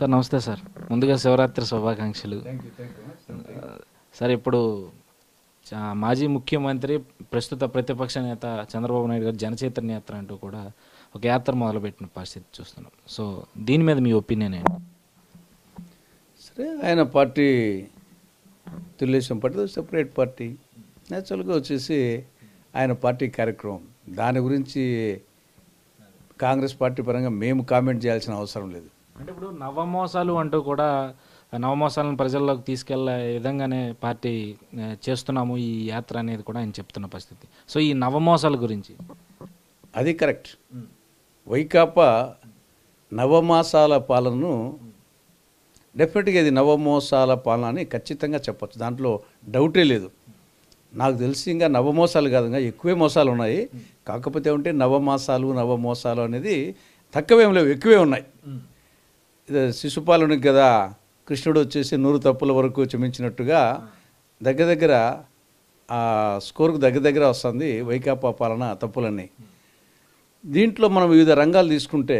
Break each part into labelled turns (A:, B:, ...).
A: sir నమస్తే sir ముందుగా శివరాత్రి శుభాకాంక్షలు సార్ ఇప్పుడు మాజీ ముఖ్యమంత్రి ప్రస్తుత ప్రతిపక్ష నేత చంద్రబాబు నాయుడు గారు జనచైతన్య యాత్ర అంటూ కూడా ఒక యాత్ర మొదలుపెట్టిన పరిస్థితి చూస్తున్నాం సో దీని మీద మీ ఒపీనియన్ ఏంటి సరే ఆయన party
B: Telugu Desam party separate party నేచురల్గా వచ్చేసి ఆయన పార్టీ కార్యక్రమం దాని గురించి కాంగ్రెస్ పార్టీ పరంగా మేము కామెంట్ చేయాల్సిన అవసరం లేదు
A: అంటే ఇప్పుడు నవమోసాలు అంటూ కూడా నవమోసాలను ప్రజల్లోకి తీసుకెళ్లే విధంగానే పార్టీ చేస్తున్నాము ఈ యాత్ర అనేది కూడా ఆయన చెప్తున్న పరిస్థితి సో ఈ నవమోసాల గురించి అది కరెక్ట్ వైకాపా
B: నవమాసాల పాలనను డెఫినెట్గా ఇది నవమోసాల పాలన అని ఖచ్చితంగా చెప్పచ్చు దాంట్లో డౌటే లేదు నాకు తెలిసి ఇంకా నవమోసాలు కాదు ఇంకా ఎక్కువే మోసాలు ఉన్నాయి కాకపోతే ఉంటే నవమాసాలు నవమోసాలు అనేది తక్కువేం లేవు ఎక్కువే ఉన్నాయి శిశుపాలునికి కదా కృష్ణుడు వచ్చేసి నూరు తప్పుల వరకు క్షమించినట్టుగా దగ్గర దగ్గర ఆ స్కోర్కు దగ్గర దగ్గర వస్తుంది వైకాపా పాలన తప్పులన్నీ దీంట్లో మనం వివిధ రంగాలు తీసుకుంటే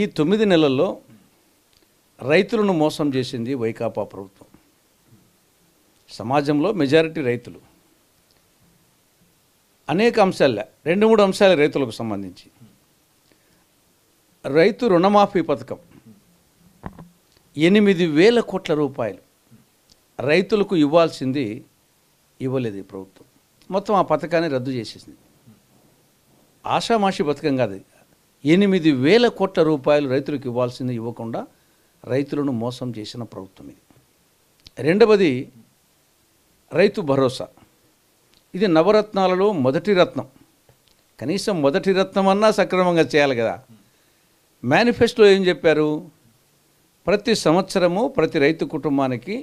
B: ఈ తొమ్మిది నెలల్లో రైతులను మోసం చేసింది వైకాపా ప్రభుత్వం సమాజంలో మెజారిటీ రైతులు అనేక అంశాలే రెండు మూడు అంశాలే రైతులకు సంబంధించి రైతు రుణమాఫీ పథకం ఎనిమిది వేల కోట్ల రూపాయలు రైతులకు ఇవ్వాల్సింది ఇవ్వలేదు ఈ ప్రభుత్వం మొత్తం ఆ పథకాన్ని రద్దు చేసేసింది ఆషామాషి పథకం కాదు ఎనిమిది వేల కోట్ల రూపాయలు రైతులకు ఇవ్వాల్సింది ఇవ్వకుండా రైతులను మోసం చేసిన ప్రభుత్వం ఇది రెండవది రైతు భరోసా ఇది నవరత్నాలలో మొదటి రత్నం కనీసం మొదటి రత్నం అన్నా సక్రమంగా చేయాలి కదా మేనిఫెస్టోలో ఏం చెప్పారు ప్రతి సంవత్సరము ప్రతి రైతు కుటుంబానికి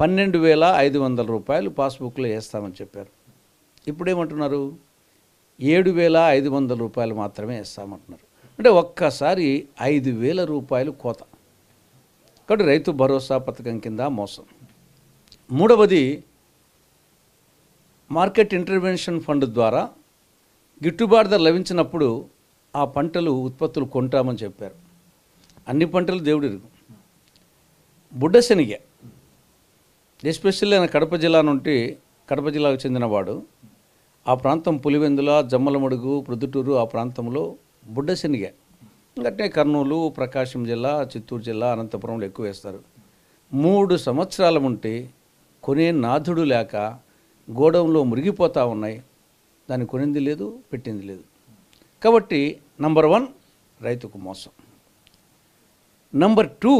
B: పన్నెండు వేల ఐదు వందల రూపాయలు పాస్బుక్లో వేస్తామని చెప్పారు ఇప్పుడు ఏమంటున్నారు ఏడు వేల ఐదు వందల రూపాయలు మాత్రమే వేస్తామంటున్నారు అంటే ఒక్కసారి ఐదు వేల రూపాయలు కోత కాబట్టి రైతు భరోసా పథకం కింద మోసం మూడవది మార్కెట్ ఇంటర్వెన్షన్ ఫండ్ ద్వారా గిట్టుబాటు ధర లభించినప్పుడు ఆ పంటలు ఉత్పత్తులు కొంటామని చెప్పారు అన్ని పంటలు దేవుడి బుడ్డ శనిగ ఎస్పెషల్లీ ఆయన కడప జిల్లా నుండి కడప జిల్లాకు చెందినవాడు ఆ ప్రాంతం పులివెందుల జమ్మలమడుగు ప్రొద్దుటూరు ఆ ప్రాంతంలో బుడ్డ శనిగ అంటే కర్నూలు ప్రకాశం జిల్లా చిత్తూరు జిల్లా అనంతపురంలో ఎక్కువ వేస్తారు మూడు సంవత్సరాల ఉంటే కొనే నాథుడు లేక గోడంలో మురిగిపోతూ ఉన్నాయి దాన్ని కొనింది లేదు పెట్టింది లేదు కాబట్టి నంబర్ వన్ రైతుకు మోసం నంబర్ టూ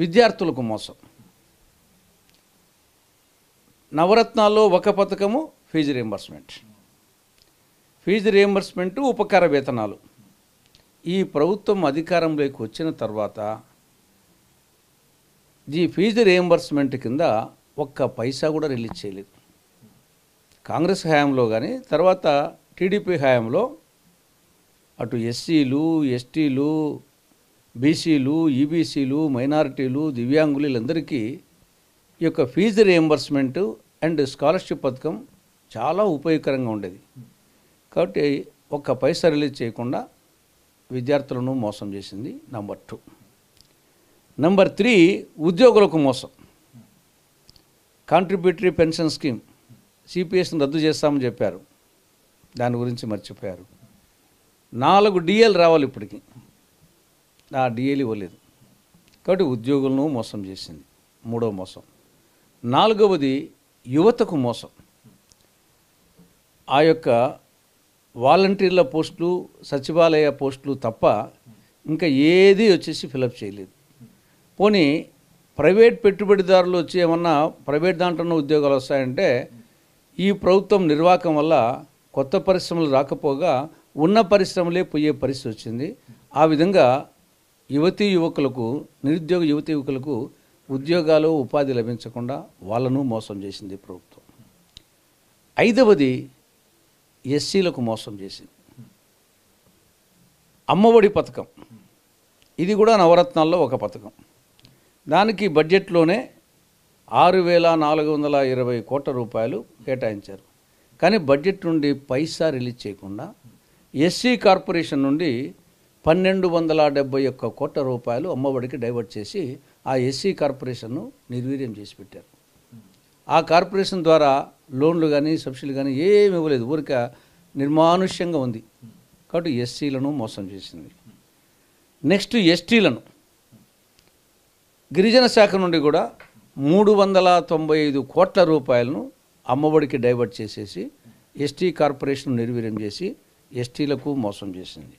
B: విద్యార్థులకు మోసం నవరత్నాల్లో ఒక పథకము ఫీజు రియంబర్స్మెంట్ ఫీజు రియంబర్స్మెంట్ ఉపకార వేతనాలు ఈ ప్రభుత్వం అధికారంలోకి వచ్చిన తర్వాత ఈ ఫీజు రియంబర్స్మెంట్ కింద ఒక్క పైసా కూడా రిలీజ్ చేయలేదు కాంగ్రెస్ హయాంలో కానీ తర్వాత టీడీపీ హయాంలో అటు ఎస్సీలు ఎస్టీలు బీసీలు ఈబీసీలు మైనారిటీలు దివ్యాంగులు వీళ్ళందరికీ ఈ యొక్క ఫీజు రియంబర్స్మెంట్ అండ్ స్కాలర్షిప్ పథకం చాలా ఉపయోగకరంగా ఉండేది కాబట్టి ఒక్క పైసా రిలీజ్ చేయకుండా విద్యార్థులను మోసం చేసింది నంబర్ టూ నంబర్ త్రీ ఉద్యోగులకు మోసం కాంట్రిబ్యూటరీ పెన్షన్ స్కీమ్ సిపిఎస్ని రద్దు చేస్తామని చెప్పారు దాని గురించి మర్చిపోయారు నాలుగు డిఎల్ రావాలి ఇప్పటికి ఆ డిఎల్ ఇవ్వలేదు కాబట్టి ఉద్యోగులను మోసం చేసింది మూడవ మోసం నాలుగవది యువతకు మోసం ఆ యొక్క వాలంటీర్ల పోస్టులు సచివాలయ పోస్టులు తప్ప ఇంకా ఏది వచ్చేసి ఫిలప్ చేయలేదు పోనీ ప్రైవేట్ పెట్టుబడిదారులు వచ్చి ఏమన్నా ప్రైవేట్ దాంట్లో ఉద్యోగాలు వస్తాయంటే ఈ ప్రభుత్వం నిర్వాహకం వల్ల కొత్త పరిశ్రమలు రాకపోగా ఉన్న పరిశ్రమలే పోయే పరిస్థితి వచ్చింది ఆ విధంగా యువతీ యువకులకు నిరుద్యోగ యువతీ యువకులకు ఉద్యోగాలు ఉపాధి లభించకుండా వాళ్ళను మోసం చేసింది ప్రభుత్వం ఐదవది ఎస్సీలకు మోసం చేసింది అమ్మఒడి పథకం ఇది కూడా నవరత్నాల్లో ఒక పథకం దానికి బడ్జెట్లోనే ఆరు వేల నాలుగు వందల ఇరవై కోట్ల రూపాయలు కేటాయించారు కానీ బడ్జెట్ నుండి పైసా రిలీజ్ చేయకుండా ఎస్సీ కార్పొరేషన్ నుండి పన్నెండు వందల డెబ్బై ఒక్క కోట్ల రూపాయలు అమ్మఒడికి డైవర్ట్ చేసి ఆ ఎస్సీ కార్పొరేషన్ను నిర్వీర్యం చేసి పెట్టారు ఆ కార్పొరేషన్ ద్వారా లోన్లు కానీ సబ్సిడీలు కానీ ఏమి ఇవ్వలేదు ఊరిక నిర్మానుష్యంగా ఉంది కాబట్టి ఎస్సీలను మోసం చేసింది నెక్స్ట్ ఎస్టీలను గిరిజన శాఖ నుండి కూడా మూడు వందల తొంభై ఐదు కోట్ల రూపాయలను అమ్మఒడికి డైవర్ట్ చేసేసి ఎస్టీ కార్పొరేషన్ నిర్వీర్యం చేసి ఎస్టీలకు మోసం చేసింది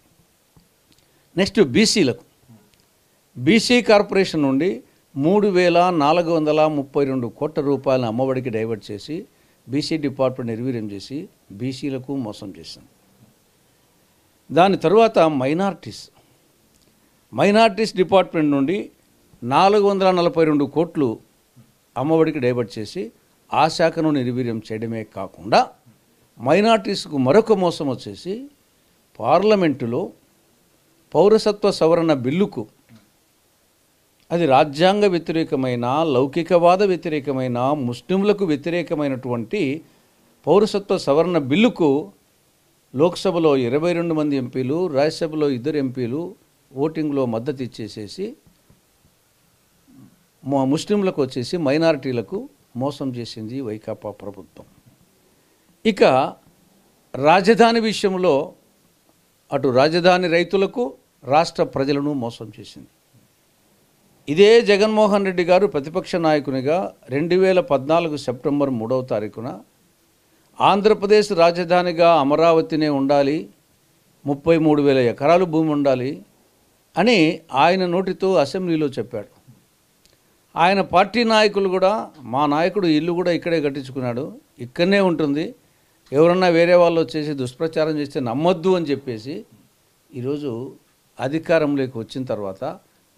B: నెక్స్ట్ బీసీలకు బీసీ కార్పొరేషన్ నుండి మూడు వేల నాలుగు వందల ముప్పై రెండు కోట్ల రూపాయలను అమ్మఒడికి డైవర్ట్ చేసి బీసీ డిపార్ట్మెంట్ నిర్వీర్యం చేసి బీసీలకు మోసం చేసింది దాని తర్వాత మైనార్టీస్ మైనార్టీస్ డిపార్ట్మెంట్ నుండి నాలుగు వందల నలభై రెండు కోట్లు అమ్మఒడికి డైవర్ట్ చేసి ఆ శాఖను నిర్వీర్యం చేయడమే కాకుండా మైనార్టీస్కు మరొక మోసం వచ్చేసి పార్లమెంటులో పౌరసత్వ సవరణ బిల్లుకు అది రాజ్యాంగ వ్యతిరేకమైన లౌకికవాద వ్యతిరేకమైన ముస్లింలకు వ్యతిరేకమైనటువంటి పౌరసత్వ సవరణ బిల్లుకు లోక్సభలో ఇరవై రెండు మంది ఎంపీలు రాజ్యసభలో ఇద్దరు ఎంపీలు ఓటింగ్లో మద్దతు ఇచ్చేసేసి ముస్లింలకు వచ్చేసి మైనారిటీలకు మోసం చేసింది వైకాపా ప్రభుత్వం ఇక రాజధాని విషయంలో అటు రాజధాని రైతులకు రాష్ట్ర ప్రజలను మోసం చేసింది ఇదే జగన్మోహన్ రెడ్డి గారు ప్రతిపక్ష నాయకునిగా రెండు వేల పద్నాలుగు సెప్టెంబర్ మూడవ తారీఖున ఆంధ్రప్రదేశ్ రాజధానిగా అమరావతినే ఉండాలి ముప్పై మూడు వేల ఎకరాలు భూమి ఉండాలి అని ఆయన నోటితో అసెంబ్లీలో చెప్పాడు ఆయన పార్టీ నాయకులు కూడా మా నాయకుడు ఇల్లు కూడా ఇక్కడే కట్టించుకున్నాడు ఇక్కడనే ఉంటుంది ఎవరన్నా వేరే వాళ్ళు వచ్చేసి దుష్ప్రచారం చేస్తే నమ్మొద్దు అని చెప్పేసి ఈరోజు అధికారంలోకి వచ్చిన తర్వాత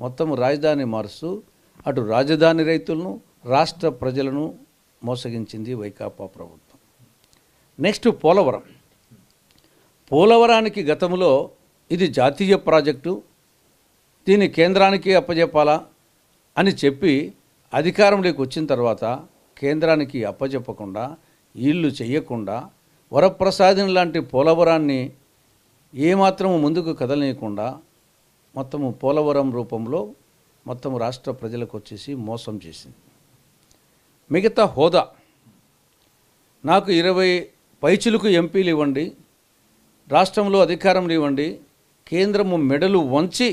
B: మొత్తం రాజధాని మారుస్తూ అటు రాజధాని రైతులను రాష్ట్ర ప్రజలను మోసగించింది వైకాపా ప్రభుత్వం నెక్స్ట్ పోలవరం పోలవరానికి గతంలో ఇది జాతీయ ప్రాజెక్టు దీన్ని కేంద్రానికి అప్పజెప్పాలా అని చెప్పి అధికారంలోకి వచ్చిన తర్వాత కేంద్రానికి అప్పజెప్పకుండా ఇల్లు చేయకుండా వరప్రసాదిన్ లాంటి పోలవరాన్ని ఏమాత్రము ముందుకు కదలనీయకుండా మొత్తము పోలవరం రూపంలో మొత్తం రాష్ట్ర ప్రజలకు వచ్చేసి మోసం చేసింది మిగతా హోదా నాకు ఇరవై పైచులకు ఎంపీలు ఇవ్వండి రాష్ట్రంలో అధికారం ఇవ్వండి కేంద్రము మెడలు వంచి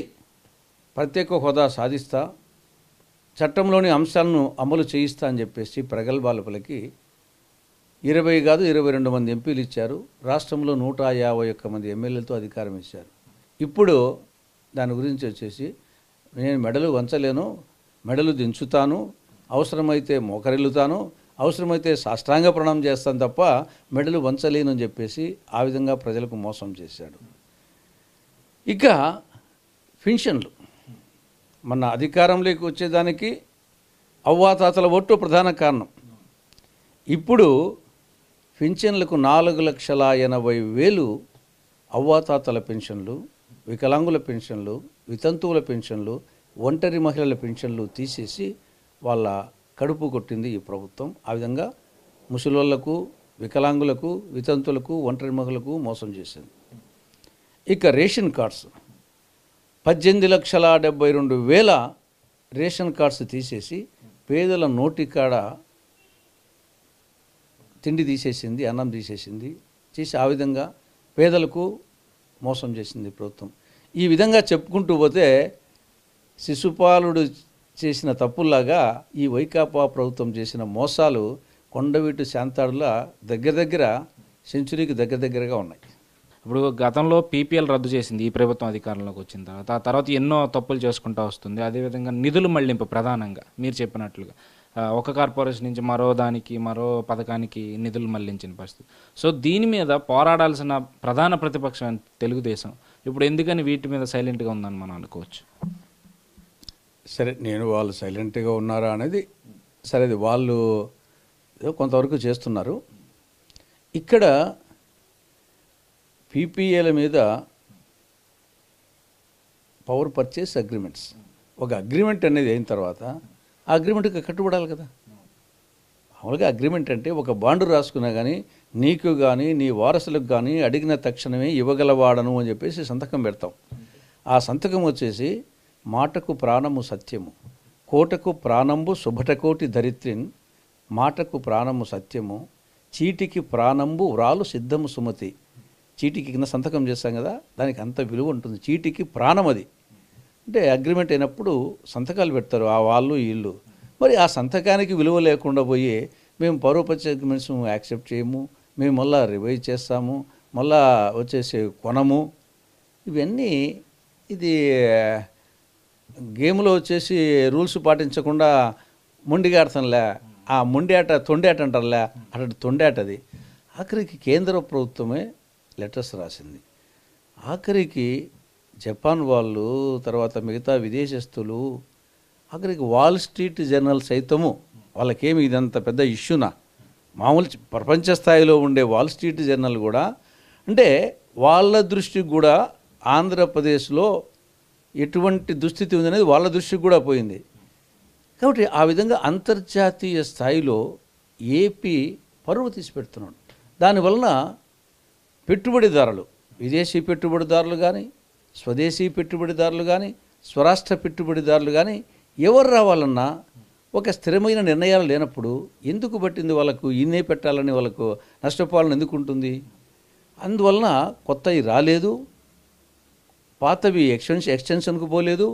B: ప్రత్యేక హోదా సాధిస్తా చట్టంలోని అంశాలను అమలు చేయిస్తా అని చెప్పేసి ప్రగల్భాలపులకి ఇరవై కాదు ఇరవై రెండు మంది ఎంపీలు ఇచ్చారు రాష్ట్రంలో నూట యాభై ఒక్క మంది ఎమ్మెల్యేలతో అధికారం ఇచ్చారు ఇప్పుడు దాని గురించి వచ్చేసి నేను మెడలు వంచలేను మెడలు దించుతాను అవసరమైతే మోకరిల్లుతాను అవసరమైతే సాష్టాంగ ప్రణం చేస్తాను తప్ప మెడలు వంచలేను అని చెప్పేసి ఆ విధంగా ప్రజలకు మోసం చేశాడు ఇక పెన్షన్లు మన అధికారంలోకి వచ్చేదానికి అవ్వాతాతల ఓట్టు ప్రధాన కారణం ఇప్పుడు పింఛన్లకు నాలుగు లక్షల ఎనభై వేలు అవ్వాతాతల పెన్షన్లు వికలాంగుల పెన్షన్లు వితంతువుల పెన్షన్లు ఒంటరి మహిళల పెన్షన్లు తీసేసి వాళ్ళ కడుపు కొట్టింది ఈ ప్రభుత్వం ఆ విధంగా ముసలోళ్లకు వికలాంగులకు వితంతులకు ఒంటరి మహిళలకు మోసం చేసింది ఇక రేషన్ కార్డ్స్ పద్దెనిమిది లక్షల డెబ్బై రెండు వేల రేషన్ కార్డ్స్ తీసేసి పేదల నోటికాడ తిండి తీసేసింది అన్నం తీసేసింది చేసి ఆ విధంగా పేదలకు మోసం చేసింది ప్రభుత్వం ఈ విధంగా చెప్పుకుంటూ పోతే శిశుపాలుడు చేసిన తప్పుల్లాగా ఈ వైకాపా ప్రభుత్వం చేసిన మోసాలు కొండవీటి శాంతాడుల దగ్గర దగ్గర
A: సెంచురీకి దగ్గర దగ్గరగా ఉన్నాయి ఇప్పుడు గతంలో పీపీఎల్ రద్దు చేసింది ఈ ప్రభుత్వం అధికారంలోకి వచ్చిన తర్వాత ఆ తర్వాత ఎన్నో తప్పులు చేసుకుంటూ వస్తుంది అదేవిధంగా నిధులు మళ్లింపు ప్రధానంగా మీరు చెప్పినట్లుగా ఒక కార్పొరేషన్ నుంచి మరో దానికి మరో పథకానికి నిధులు మళ్లించిన పరిస్థితి సో దీని మీద పోరాడాల్సిన ప్రధాన ప్రతిపక్షం తెలుగుదేశం ఇప్పుడు ఎందుకని వీటి మీద సైలెంట్గా ఉందని మనం అనుకోవచ్చు సరే నేను వాళ్ళు సైలెంట్గా ఉన్నారా అనేది
B: సరే వాళ్ళు కొంతవరకు చేస్తున్నారు ఇక్కడ పీపీఏల మీద పవర్ పర్చేస్ అగ్రిమెంట్స్ ఒక అగ్రిమెంట్ అనేది అయిన తర్వాత ఆ అగ్రిమెంట్కి కట్టుబడాలి కదా మామూలుగా అగ్రిమెంట్ అంటే ఒక బాండు రాసుకున్నా కానీ నీకు కానీ నీ వారసులకు కానీ అడిగిన తక్షణమే ఇవ్వగలవాడను అని చెప్పేసి సంతకం పెడతాం ఆ సంతకం వచ్చేసి మాటకు ప్రాణము సత్యము కోటకు ప్రాణంబు శుభటకోటి ధరిత్రిన్ మాటకు ప్రాణము సత్యము చీటికి ప్రాణంబు వ్రాలు సిద్ధము సుమతి చీటికి కింద సంతకం చేస్తాం కదా దానికి అంత విలువ ఉంటుంది చీటికి ప్రాణం అది అంటే అగ్రిమెంట్ అయినప్పుడు సంతకాలు పెడతారు ఆ వాళ్ళు వీళ్ళు మరి ఆ సంతకానికి విలువ లేకుండా పోయి మేము పరోపచ అగ్రిమెంట్స్ యాక్సెప్ట్ చేయము మేము మళ్ళా రివైజ్ చేస్తాము మళ్ళా వచ్చేసి కొనము ఇవన్నీ ఇది గేమ్లో వచ్చేసి రూల్స్ పాటించకుండా మొండిగా ఆడతాంలే ఆ మొండి ఆట తొండి ఆట అంటారులే అటు తొండి ఆట అది ఆఖరికి కేంద్ర ప్రభుత్వమే లెటర్స్ రాసింది ఆఖరికి జపాన్ వాళ్ళు తర్వాత మిగతా విదేశస్తులు అక్కడికి వాల్ స్ట్రీట్ జర్నల్ సైతము వాళ్ళకేమి ఇదంత పెద్ద ఇష్యూనా మామూలు ప్రపంచ స్థాయిలో ఉండే వాల్ స్ట్రీట్ జర్నల్ కూడా అంటే వాళ్ళ దృష్టికి కూడా ఆంధ్రప్రదేశ్లో ఎటువంటి దుస్థితి ఉందనేది వాళ్ళ దృష్టికి కూడా పోయింది కాబట్టి ఆ విధంగా అంతర్జాతీయ స్థాయిలో ఏపీ పరువు తీసి పెడుతున్నాడు దానివలన పెట్టుబడిదారులు విదేశీ పెట్టుబడిదారులు కానీ స్వదేశీ పెట్టుబడిదారులు కానీ స్వరాష్ట్ర పెట్టుబడిదారులు కానీ ఎవరు రావాలన్నా ఒక స్థిరమైన నిర్ణయాలు లేనప్పుడు ఎందుకు పట్టింది వాళ్ళకు ఇన్నే పెట్టాలని వాళ్ళకు నష్టపోవాలని ఎందుకు ఉంటుంది అందువలన కొత్తవి రాలేదు పాతవి ఎక్స్టెన్స్ ఎక్స్టెన్షన్కు పోలేదు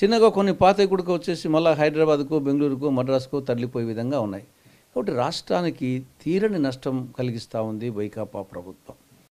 B: చిన్నగా కొన్ని పాత కూడా వచ్చేసి మళ్ళీ హైదరాబాద్కు బెంగళూరుకు మద్రాసుకు తరలిపోయే విధంగా ఉన్నాయి కాబట్టి రాష్ట్రానికి తీరని నష్టం కలిగిస్తూ ఉంది వైకాపా ప్రభుత్వం